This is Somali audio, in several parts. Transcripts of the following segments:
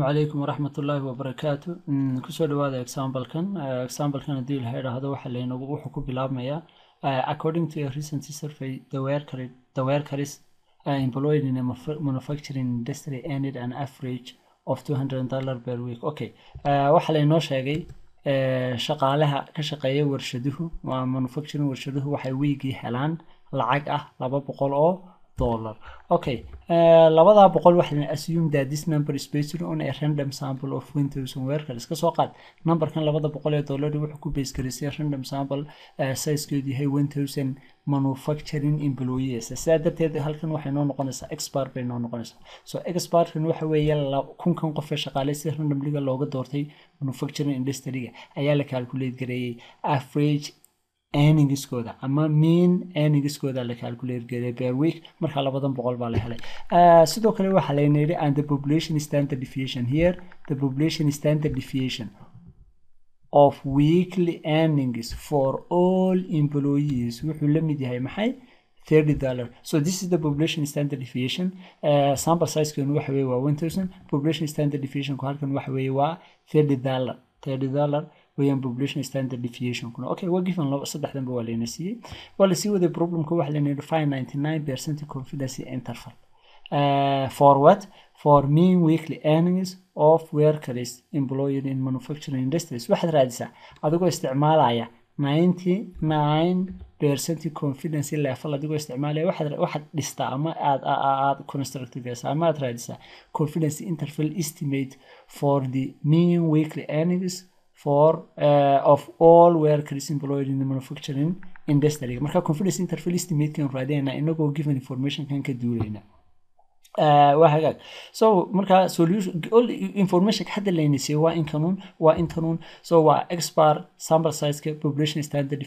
asalaamu calaykum waraxmat ullaahi wabarakaatu kusoo dhawaada exambalkan exambalkan eh, haddii la idhaahdo waxa laynagu wuxuu ku bilaabmayaa eh, according to a recent survey daweer karis eh, employed in a manufacturing industry ended an average of two hundred dollar per week okay waxa laynoo sheegay shaqaalaha ka shaqeeya warshaduhu manufacturing warshaduhu waxay wiigii helaan lacag ah laba boqol oo dollar okay eh, labadaa boqol waxaan assume that this number is based on a random sample of one thousand weerka iska soo qaad numberkan labada boqol ee dollar wuxuu ku base garisay random sample eh, sizekeedu yahay one thousand manufacturing employees sidaa darteed halkan waxay noo noqonaysaa expert bay noo noqonaysaa so expertkan waxa weeye kunkan qof ee shaqaaley si randomliga looga doortay manufacturing industry-ga ayaa la calculate gareeyey average earningskooda ama mean earningskooda la calculategeeday per week marka labadan boqol baa la helay sidoo kale waxaa layna yidhi and the population standard deviation here the population standard deviation of weekly earnings for all employees wuxuu la mid yahay maxay thirty dollar so this is the population standard deviation uh, sample waxa weeye waa one thousand population standard deviationku halkan waxa weeye waa thirty dollar thirty dollar weyaan population standard deviationkuna okay waa given laba saddexdanba waa layna siiyey waa lasii waday problemka waxa layna define 99 percent confidence interval uh, for what for mean weekly earnings of workers employed in manufacturing industries waxaad raadisaa adigoo isticmaalaya 99 percent confidence level adigoo isticmaalaya waxaad waxaad dhistaa ama aad aad constructigeysa ama aad raadisaa confidence interval estimate for the mean weekly earnings for uh, of all workers employed in the manufacturing industry marka confidence interval estimate-kan inagoo given information ka duulayna waa hagaag so marka solution all information hadda laynasiyey waa inkanuun waa intanuun so waa expert sample size population standard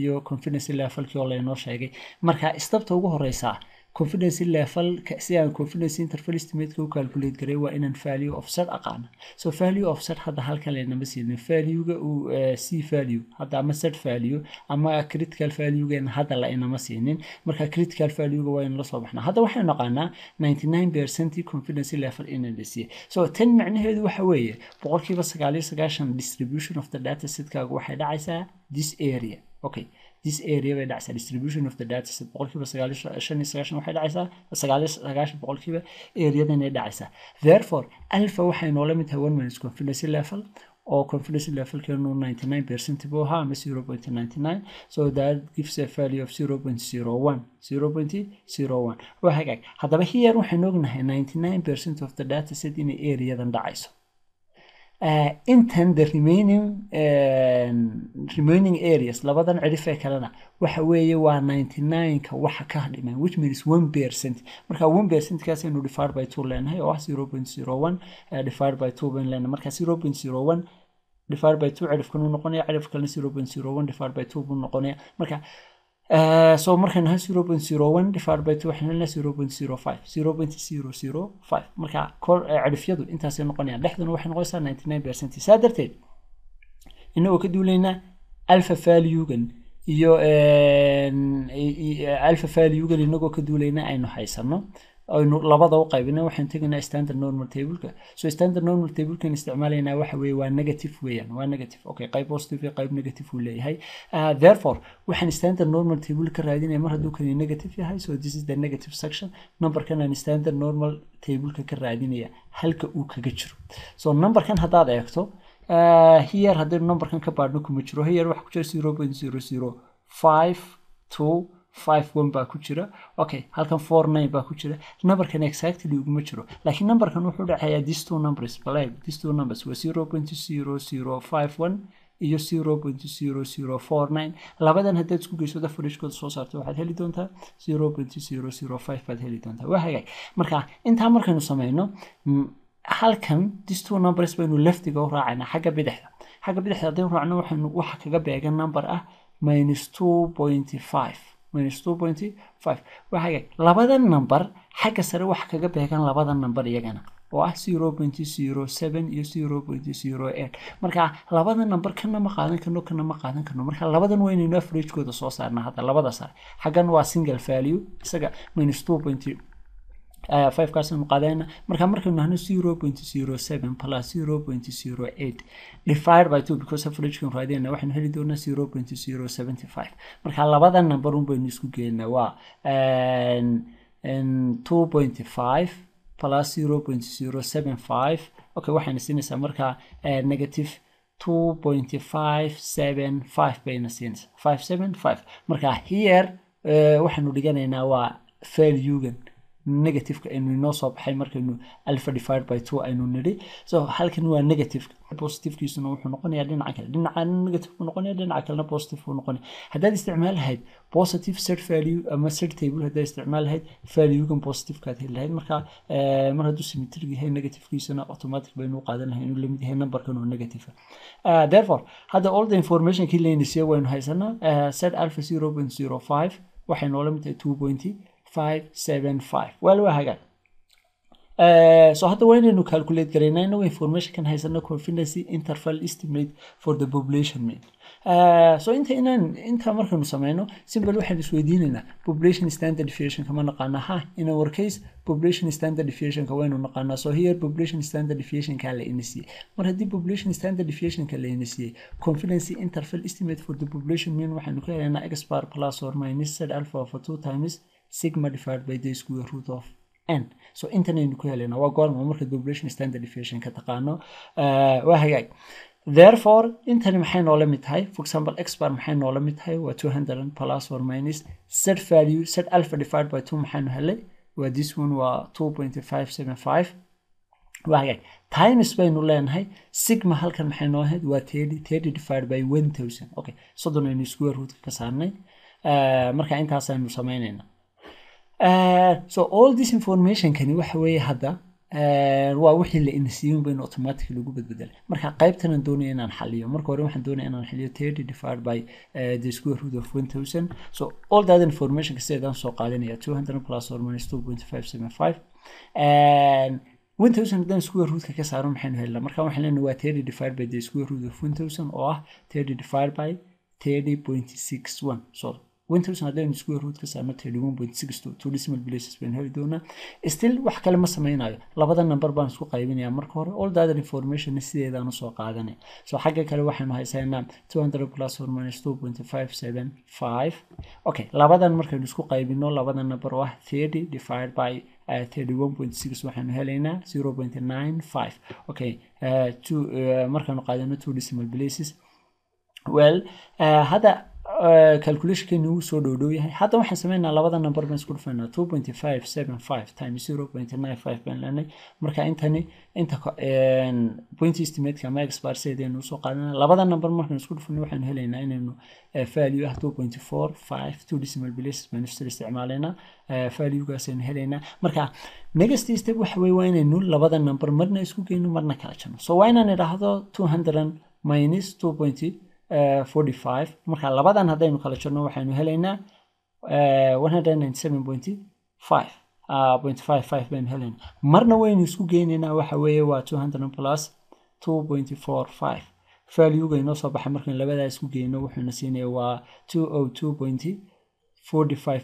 iyo confidence level oo laynoo sheegay marka istabta ugu horeysaa confidence level si aan confidence interval estimate u calculate garay waa inaan value of set aqaana so value of set hadda halkan laynama siinin value-ga uu eh, c value hadda ama set value ama ah critical value-geena hadda laynama siinin marka critical value waa in la baxnaa hadda waxay naqaanaa ninety nine percent confidence level inaan la siiye so tan macnaheedu waxa weeye boqolkiiba sagaaliyo sagaashan distribution of the data setkaagu waxay dhacaysaa this area okay this area bay dhacaysaa distribution of the dataset boqolkiiba sagaashan iyo sagaashan waxay dhacaysaa sagaal sagaashan boqolkiiba areadan ay dhacaysaa therefore alpha waxay noola mid tahay one minus confidency level oo confidency level can nine percent above harm 0.99 so that gives a value of zero point zero 0.01 0.01 well, okay. however here ognahay ninety nine percent of the data set inay the dhacayso Eh, intan the remaining eh, remaining areas labadan cirif ee kalena waxa weeye waa ninety nine-ka waxa ka dhiman which means one percent marka one percent kaasaynu divided by two leenahay oo ah zero point zero one eh, divided by two ban leenahay marka zero point zero one divided by two cirifkan uu noqonaya cirif kalena zero point zero one divided by two buu noqonaya marka Eh, so markaan ahaa zero point zero one divided by two waxaan helnaa zero point zero five zero point zero zero five marka eh, cadhifyadu intaasay noqonayaan dhexduna waxay noqonaysaa ninety nine percent saa darteed inagoo ka duulaynaa alpha valuegan iyo eh, alpha valuegan inagoo ka duulaynaa aynu haysano aynu labada u qaybina waxaan tegaynaa standard normal tableka so standard normal tablekan isticmaalaynaa waxa weye waa negative weeyaan waa negative okay qayb positive iyo qayb negative uu leeyahay ah, therefore waxaan standard normal table ka raadinaya mar hadduu kani negative yahay so this is the negative section numberkan aan standard normal tableka ka raadinaya halka uu kaga jiro so numberkan haddaad eegto uh, here haddaynu numberkan ka baadhno kuma jiro here waxa ku jira zero point zero zero five two one baa ku jira okay halkan four nine baa ku jira numberkan exactly iguma jiro laakiin numberkan wuxuu dhacayaa these two numbers baleg these two numbers waa zero point zero zero five one iyo zero point zero zero four nine labadan haddaad isku geyso dafarishkooda soo saarto waxaad heli doontaa zero point zero zero five baad heli doontaa waa hagaag marka intaa markaynu sameyno mm, halkan these two numbers baynu leftiga u raacayna xagga bidixda xagga bidixda haddaynu raacno waxaynu waxa kaga beega number ah minus two point five labada number xagga sare wax kaga beegan labada number iyagana oo ah zero zero zero zero seven iyo markaa labada number kana ma qaadan karno kana ma qaadan karno markaa labadan waynaynu averagekooda soo saarnaa hadda labada sare xaggan waa single value isaga fivekaasnu qaadana marka markanu nahno zero point zero seven plus zero point zero eight divided by two because averagekan raadinayna waxaynu heli doonaa zero point zero seventy five marka labada number un isku gelinaa waa two point five plus zero point zero seven five okay waxayna siinaysaa markaa negative two point five seven five bayna siinaysaa five seven five marka here waxaynu dhiganaynaa waa fail ugan negativeka aynu inoo soo baxay markaynu alpha divid by two aynu nidhi so halkan waa negativeka positivkiisuna wuxuu noqonaya dhinaca kale dhinacana negative noqonaya dhinaca kalena positive u noqonaya haddaad isticmaal lahayd positive set value ama set table haddaad isticmaal lahayd valuegan positivekaad heli lahayd marka eh, mar hadduu symmetrig yahay negativekiisana automatic baynu u qaadan lahay inuu lamid yahay numberkan oo negative ah. eh, therefore hadda all the information kii laynisiyo waynu haysanaa eh, set alpha zero point zero five waxay noola mid tahay two pointy five seven five waa loo hagaag eh, so hadda waa calculate garayna inagoo informationkan haysano confidence interval estimate for the population mean eh, so inta inaan intaa markaynu sameyno simbal waxaan isweydiinaynaa population standard deviationka ma naqaana ha in our case population standard deviationka waynu naqaanaa so here population standard deviationka la inisiyey mar haddii population standard deviationka la inisiyey confidence interval estimate for the population mean waxaynu ka helanaa x plus or minus z alpha over two times sigma divided by the square root of n so intanaynu ku helana waa goorma marka population standard deviation ka taqaano eh, waa hagaag therefore intani maxay noola mid tahay for example expert maxay noola mid tahay waa two hundred plus or minus set value set alpha divided by two maxaynu helay waa this one waa two point five seven five waa hagaag times baynu leenahay sigma halkan maxay noo ahayd waa thirty thirty divided by one thousand okay soddon aynu square root ka saarnay eh, marka intaasaynu samaynayna Eh, so all this informationkani waxa weeye hadda eh, waa wixii la inasiyey baynu automatic lagu badbedela marka qaybtan aan doonaya inaan xaliyo marka hore waxaan doonaya inaan xaliyo thirty divided by eh, the square root of one thousand so all that informationka sideedaan soo qaadanaya two hundred plus or minus two point five seven five one thousand haddaan square rootka ka saaro maxaynu helnaa marka waxaan leenahay waa thirty divided by the square root of one thousand oo ah thirty divided by thirty point six one so winters haddaynu isku weroodkasa ama tedwan point sixto tourismal places baynu heli doonaa still wax kale ma sameynayo labada number baan isku qaybinaya marka hore all the other information sideedaan usoo qaadanay so xagga kale waxaynu haysanaa two hundred plus or minus two point five seven five okay labadan markaynu isku qaybino labada number oo ah thirty divided by uh, waxaanu helaynaa okay uh, uh, markaanu qaadano two decimal places well hadda Eh, calculationkeeni wuu soo dhowdhow yahay hadda waxaan sameynaa labada number baan isku dhufanaa two pointy five seven five times zero pointy nine five baan leenay marka intani inta point estimate-ka ama usoo qaadanaa labada number markaan isku dhufano waxaan helaynaa inaynu eh, value ah two pointy four five two decimal places baan isla isticmaalaynaa eh, value helaynaa marka next step waxa waa inaynu labada number marna isku geyno marna kala jano so waa inaan idhaahdo two hundred minus two pointy Eh, marka labadan hadaynu kala jirno waxaynu helaynaa eh, ah, baynu helana marna waynu isku geynaynaa waxa weeye waa valuega inoo soo baxay markan labadaa isku geyno wuxuuna siinaya waa oh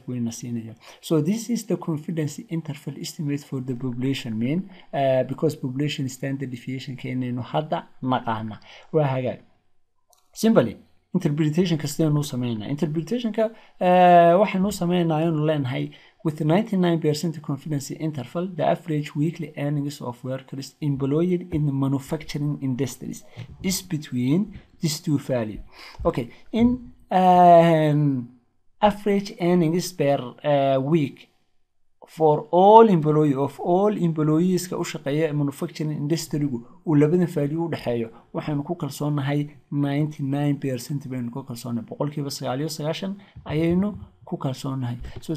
buna siinaya so this is the confidence interval estimate for the population mean uh, because population standard deviation ka hadda naqaana waa hagaag simbaly interpretation kasteenu samaynaa interpretationka eh, waxaynu samaynaa aynu leenahay with 99% confidence interval the average weekly earnings of workers employed in the manufacturing industries is between these two value okay in um, average earnings per uh, week for all employe of all employeeska u shaqeeya manufacturing industrigu uu labadan faaliyo u dhexeeyo waxaynu ku kalsoonnahay ninety nine percent baynu ku kalsoonnahay boqolkiiba sagaaliyo sagaashan ayaynu ku kalsoonnahay